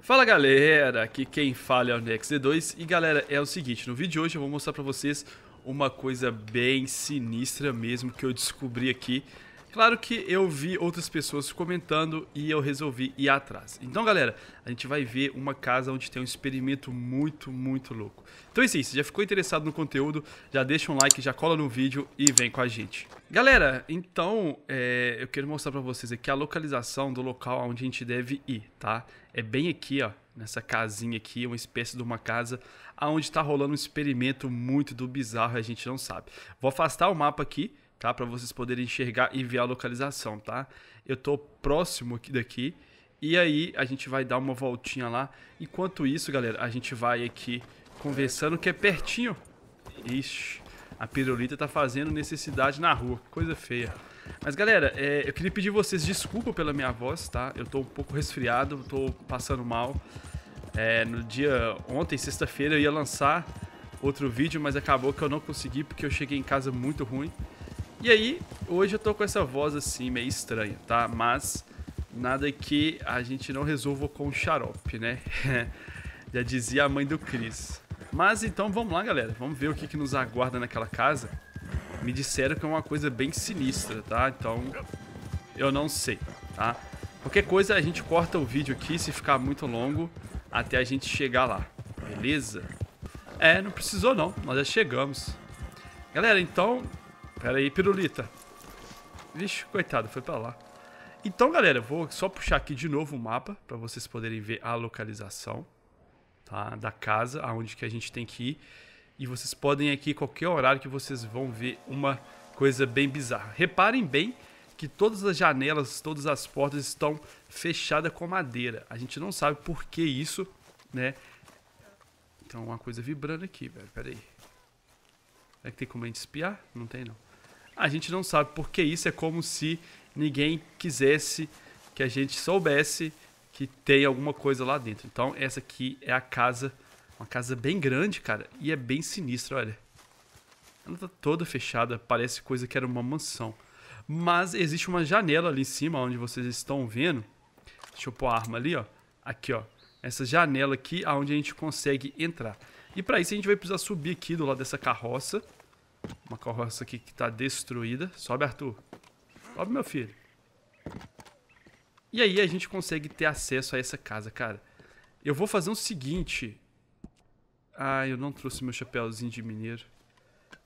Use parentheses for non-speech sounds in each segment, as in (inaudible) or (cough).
Fala galera, aqui quem fala é o NexD2 e galera, é o seguinte, no vídeo de hoje eu vou mostrar pra vocês uma coisa bem sinistra mesmo que eu descobri aqui Claro que eu vi outras pessoas comentando e eu resolvi ir atrás. Então, galera, a gente vai ver uma casa onde tem um experimento muito, muito louco. Então é isso aí, se já ficou interessado no conteúdo, já deixa um like, já cola no vídeo e vem com a gente. Galera, então é, eu quero mostrar pra vocês aqui a localização do local onde a gente deve ir, tá? É bem aqui, ó, nessa casinha aqui, uma espécie de uma casa aonde tá rolando um experimento muito do bizarro e a gente não sabe. Vou afastar o mapa aqui tá? Para vocês poderem enxergar e ver a localização, tá? Eu tô próximo aqui daqui e aí a gente vai dar uma voltinha lá. Enquanto isso, galera, a gente vai aqui conversando que é pertinho. Ixi, a pirulita tá fazendo necessidade na rua, coisa feia. Mas galera, é, eu queria pedir vocês desculpa pela minha voz, tá? Eu tô um pouco resfriado, tô passando mal. É, no dia ontem, sexta-feira, eu ia lançar outro vídeo, mas acabou que eu não consegui porque eu cheguei em casa muito ruim. E aí, hoje eu tô com essa voz assim, meio estranha, tá? Mas nada que a gente não resolva com xarope, né? (laughs) Já dizia a mãe do Cris. Mas então vamos lá, galera. Vamos ver o que, que nos aguarda naquela casa. Me disseram que é uma coisa bem sinistra, tá? Então, eu não sei, tá? Qualquer coisa a gente corta o vídeo aqui se ficar muito longo até a gente chegar lá, beleza? É, não precisou não, nós já chegamos. Galera, então Pera aí, pirulita. Vixe, coitado, foi pra lá. Então, galera, eu vou só puxar aqui de novo o mapa para vocês poderem ver a localização tá? da casa, aonde que a gente tem que ir. E vocês podem aqui, qualquer horário que vocês vão ver uma coisa bem bizarra. Reparem bem que todas as janelas, todas as portas estão fechadas com madeira. A gente não sabe por que isso, né? Então, uma coisa vibrando aqui, velho. Pera aí. Será é que tem como a gente espiar? Não tem, não a gente não sabe, porque isso é como se ninguém quisesse que a gente soubesse que tem alguma coisa lá dentro. Então, essa aqui é a casa, uma casa bem grande, cara, e é bem sinistra, olha. Ela tá toda fechada, parece coisa que era uma mansão. Mas existe uma janela ali em cima, onde vocês estão vendo. Deixa eu pôr a arma ali, ó. Aqui, ó. Essa janela aqui, aonde a gente consegue entrar. E para isso a gente vai precisar subir aqui do lado dessa carroça. Uma carroça aqui que tá destruída. Sobe, Arthur. Sobe, meu filho. E aí a gente consegue ter acesso a essa casa, cara. Eu vou fazer o um seguinte. Ah, eu não trouxe meu chapéuzinho de mineiro.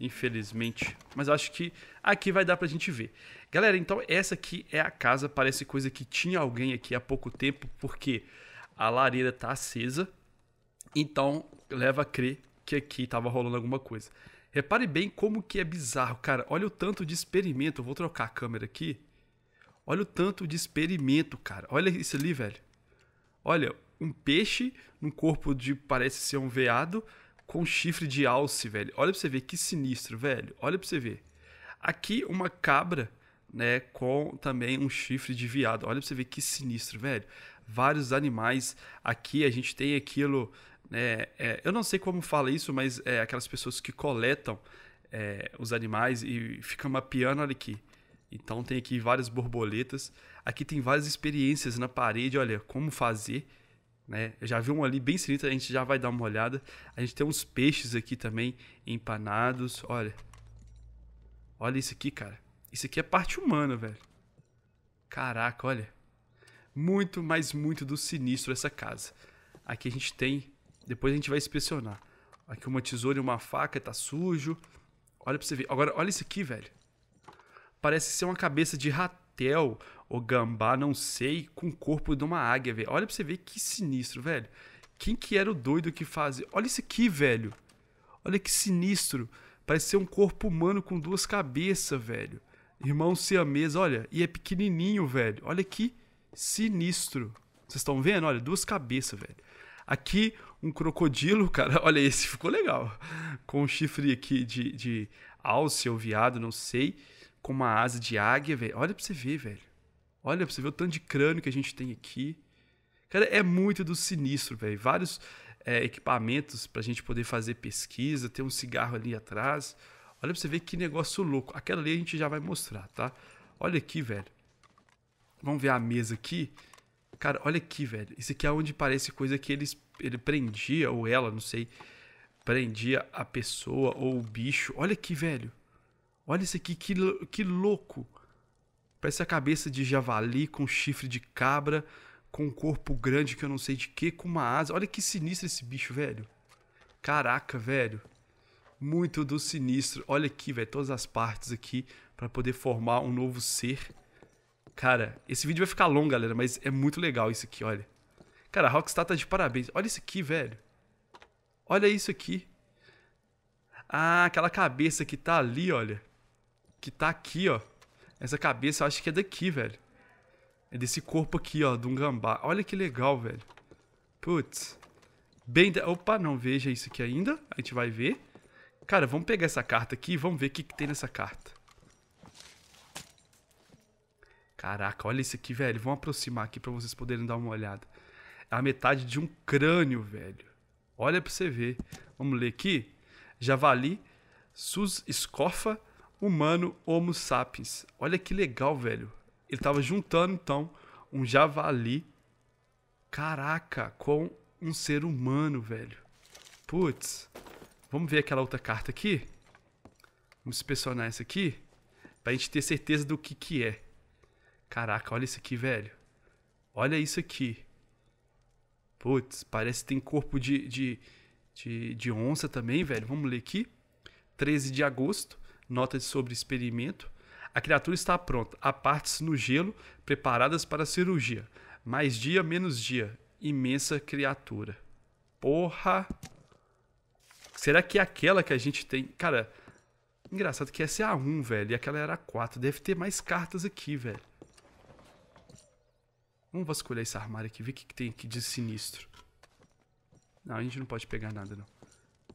Infelizmente. Mas eu acho que aqui vai dar pra gente ver. Galera, então essa aqui é a casa. Parece coisa que tinha alguém aqui há pouco tempo. Porque a lareira tá acesa. Então leva a crer que aqui tava rolando alguma coisa. Repare bem como que é bizarro, cara. Olha o tanto de experimento. Eu vou trocar a câmera aqui. Olha o tanto de experimento, cara. Olha isso ali, velho. Olha, um peixe num corpo de parece ser um veado com chifre de alce, velho. Olha pra você ver que sinistro, velho. Olha pra você ver. Aqui uma cabra, né, com também um chifre de veado. Olha pra você ver que sinistro, velho. Vários animais aqui, a gente tem aquilo é, é, eu não sei como fala isso, mas é aquelas pessoas que coletam é, os animais e fica mapeando, olha aqui. Então tem aqui várias borboletas. Aqui tem várias experiências na parede, olha, como fazer. Né? Eu já vi um ali bem sinistro, a gente já vai dar uma olhada. A gente tem uns peixes aqui também empanados, olha. Olha isso aqui, cara. Isso aqui é parte humana, velho. Caraca, olha. Muito, mas muito do sinistro essa casa. Aqui a gente tem depois a gente vai inspecionar. Aqui uma tesoura e uma faca, tá sujo. Olha pra você ver. Agora, olha isso aqui, velho. Parece ser uma cabeça de ratel ou gambá, não sei, com o corpo de uma águia, velho. Olha pra você ver que sinistro, velho. Quem que era o doido que fazia? Olha isso aqui, velho. Olha que sinistro. Parece ser um corpo humano com duas cabeças, velho. Irmão siamês, olha. E é pequenininho, velho. Olha que sinistro. Vocês estão vendo? Olha, duas cabeças, velho. Aqui, um crocodilo, cara. (laughs) Olha esse, ficou legal. Com um chifre aqui de, de alce ou viado, não sei. Com uma asa de águia, velho. Olha pra você ver, velho. Olha pra você ver o tanto de crânio que a gente tem aqui. Cara, é muito do sinistro, velho. Vários é, equipamentos pra gente poder fazer pesquisa. Tem um cigarro ali atrás. Olha pra você ver que negócio louco. Aquela ali a gente já vai mostrar, tá? Olha aqui, velho. Vamos ver a mesa aqui. Cara, olha aqui, velho. Isso aqui é onde parece coisa que eles ele prendia, ou ela, não sei, prendia a pessoa ou o bicho. Olha aqui, velho. Olha isso aqui, que, que louco. Parece a cabeça de javali com chifre de cabra, com um corpo grande que eu não sei de que, com uma asa. Olha que sinistro esse bicho, velho. Caraca, velho. Muito do sinistro. Olha aqui, velho, todas as partes aqui para poder formar um novo ser. Cara, esse vídeo vai ficar longo, galera, mas é muito legal isso aqui, olha. Cara, a Rockstar tá de parabéns. Olha isso aqui, velho. Olha isso aqui. Ah, aquela cabeça que tá ali, olha. Que tá aqui, ó. Essa cabeça eu acho que é daqui, velho. É desse corpo aqui, ó, de um gambá. Olha que legal, velho. Putz. Bem... De... Opa, não veja isso aqui ainda. A gente vai ver. Cara, vamos pegar essa carta aqui e vamos ver o que, que tem nessa carta. Caraca, olha isso aqui, velho. Vamos aproximar aqui pra vocês poderem dar uma olhada a metade de um crânio, velho. Olha pra você ver. Vamos ler aqui. Javali, Sus Escofa, humano Homo sapiens. Olha que legal, velho. Ele tava juntando, então, um javali, caraca, com um ser humano, velho. Putz. Vamos ver aquela outra carta aqui? Vamos inspecionar essa aqui? Pra gente ter certeza do que que é. Caraca, olha isso aqui, velho. Olha isso aqui. Putz, parece que tem corpo de, de, de, de onça também, velho. Vamos ler aqui. 13 de agosto, nota sobre experimento. A criatura está pronta, há partes no gelo, preparadas para a cirurgia. Mais dia, menos dia. Imensa criatura. Porra! Será que é aquela que a gente tem? Cara, engraçado que essa é a 1, velho. E aquela era a 4. Deve ter mais cartas aqui, velho. Vamos vasculhar esse armário aqui, ver o que, que tem aqui de sinistro. Não, a gente não pode pegar nada, não.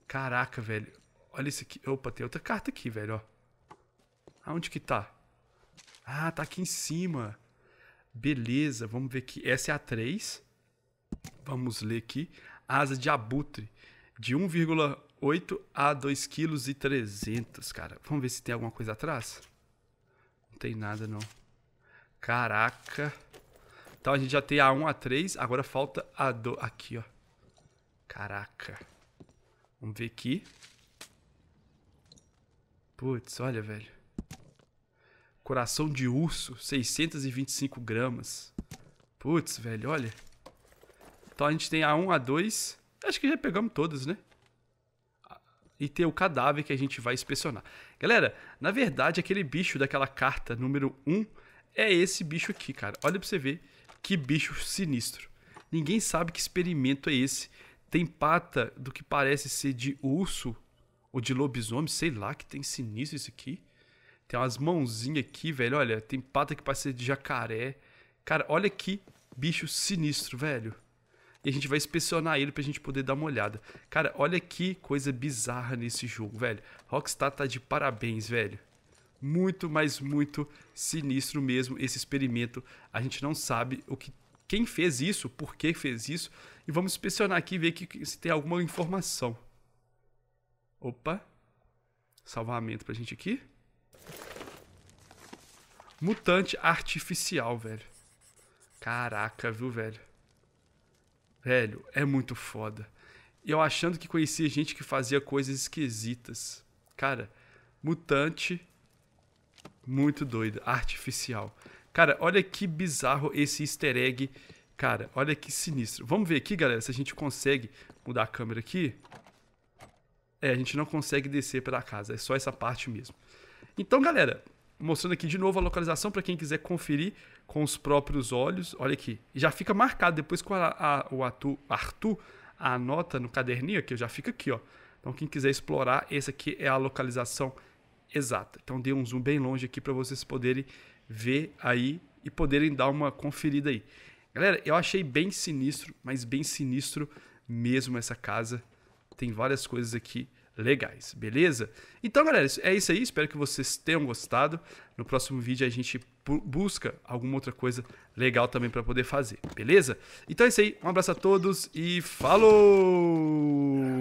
Caraca, velho. Olha isso aqui. Opa, tem outra carta aqui, velho, ó. Aonde que tá? Ah, tá aqui em cima. Beleza, vamos ver aqui. Essa é a 3. Vamos ler aqui. Asa de abutre. De 1,8 a 2,3 kg, cara. Vamos ver se tem alguma coisa atrás? Não tem nada, não. Caraca. Então a gente já tem a 1, a 3, agora falta a 2. Aqui, ó. Caraca. Vamos ver aqui. Putz, olha, velho. Coração de urso, 625 gramas. Putz, velho, olha. Então a gente tem a 1, a 2. Acho que já pegamos todas, né? E tem o cadáver que a gente vai inspecionar. Galera, na verdade, aquele bicho daquela carta número 1 é esse bicho aqui, cara. Olha pra você ver que bicho sinistro. Ninguém sabe que experimento é esse. Tem pata do que parece ser de urso ou de lobisomem, sei lá, que tem sinistro isso aqui. Tem umas mãozinhas aqui, velho. Olha, tem pata que parece ser de jacaré. Cara, olha que bicho sinistro, velho. E a gente vai inspecionar ele pra gente poder dar uma olhada. Cara, olha que coisa bizarra nesse jogo, velho. Rockstar tá de parabéns, velho muito, mas muito sinistro mesmo esse experimento. A gente não sabe o que quem fez isso, por que fez isso, e vamos inspecionar aqui e ver que, se tem alguma informação. Opa. Salvamento pra gente aqui. Mutante artificial, velho. Caraca, viu, velho? Velho, é muito foda. E eu achando que conhecia gente que fazia coisas esquisitas. Cara, mutante muito doido. Artificial. Cara, olha que bizarro esse easter egg. Cara, olha que sinistro. Vamos ver aqui, galera, se a gente consegue mudar a câmera aqui. É, a gente não consegue descer pela casa. É só essa parte mesmo. Então, galera, mostrando aqui de novo a localização para quem quiser conferir com os próprios olhos. Olha aqui. Já fica marcado depois com a, a, o Arthur, Arthur anota no caderninho aqui. Já fica aqui, ó. Então, quem quiser explorar, essa aqui é a localização exata. Então dei um zoom bem longe aqui para vocês poderem ver aí e poderem dar uma conferida aí. Galera, eu achei bem sinistro, mas bem sinistro mesmo essa casa. Tem várias coisas aqui legais, beleza? Então, galera, é isso aí. Espero que vocês tenham gostado. No próximo vídeo a gente busca alguma outra coisa legal também para poder fazer, beleza? Então é isso aí. Um abraço a todos e falou!